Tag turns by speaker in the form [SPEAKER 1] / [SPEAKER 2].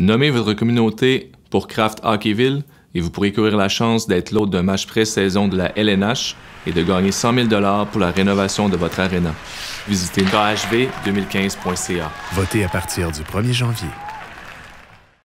[SPEAKER 1] Nommez votre communauté pour Craft Hockeyville et vous pourrez courir la chance d'être l'hôte d'un match pré-saison de la LNH et de gagner 100 000 pour la rénovation de votre aréna.
[SPEAKER 2] Visitez khv2015.ca.
[SPEAKER 3] Votez à partir du 1er janvier.